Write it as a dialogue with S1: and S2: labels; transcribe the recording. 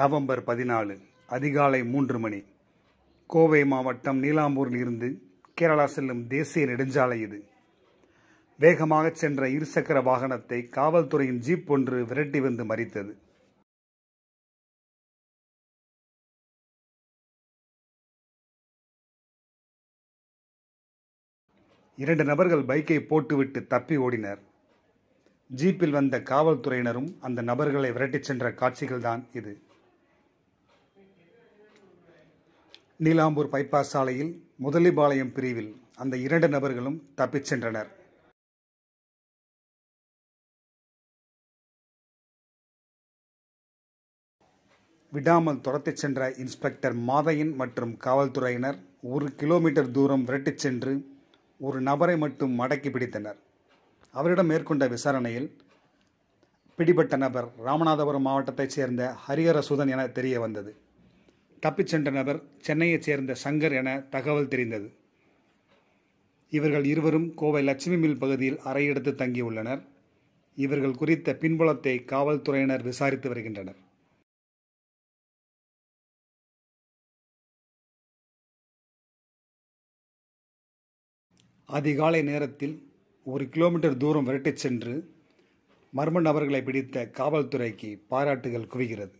S1: November பதினாலு அதிகாலை மூன்று மணி கோவை மாவட்டம் நீலாம்பூரில் இருந்து கேரளா செல்லும் தேசிய நெடுஞ்சாலை இது
S2: வேகமாக சென்ற இருசக்கர வாகனத்தை காவல்துறையின் ஜீப் ஒன்று விரட்டி
S3: வந்து மறித்தது இரண்டு
S2: நபர்கள் பைக்கை போட்டுவிட்டு தப்பி ஓடினர் ஜீப்பில் வந்த காவல்துறையினரும் அந்த
S1: நபர்களை விரட்டிச் சென்ற காட்சிகள்தான் இது
S2: நீலாம்பூர் பைபாஸ் சாலையில் முதலிபாளையம் பிரிவில் அந்த இரண்டு நபர்களும் தப்பிச்
S3: சென்றனர் விடாமல் துரத்திச் சென்ற இன்ஸ்பெக்டர் மாதையன்
S1: மற்றும் காவல்துறையினர் ஒரு கிலோமீட்டர் தூரம் விரட்டிச் சென்று ஒரு நபரை மட்டும் மடக்கி பிடித்தனர் அவரிடம் மேற்கொண்ட விசாரணையில் பிடிபட்ட நபர் ராமநாதபுரம் மாவட்டத்தைச் சேர்ந்த ஹரிஹரசுதன் என தெரிய வந்தது தப்பிச் சென்ற நபர் சென்னையைச் சேர்ந்த சங்கர் என தகவல் தெரிந்தது இவர்கள் இருவரும் கோவை லட்சுமி மில் பகுதியில் அறையெடுத்து தங்கியுள்ளனர் இவர்கள் குறித்த பின்புலத்தை
S3: காவல்துறையினர் விசாரித்து வருகின்றனர் அதிகாலை
S2: நேரத்தில் ஒரு கிலோமீட்டர் தூரம் விரட்டிச் சென்று மர்ம நபர்களை பிடித்த காவல்துறைக்கு பாராட்டுகள் குவிகிறது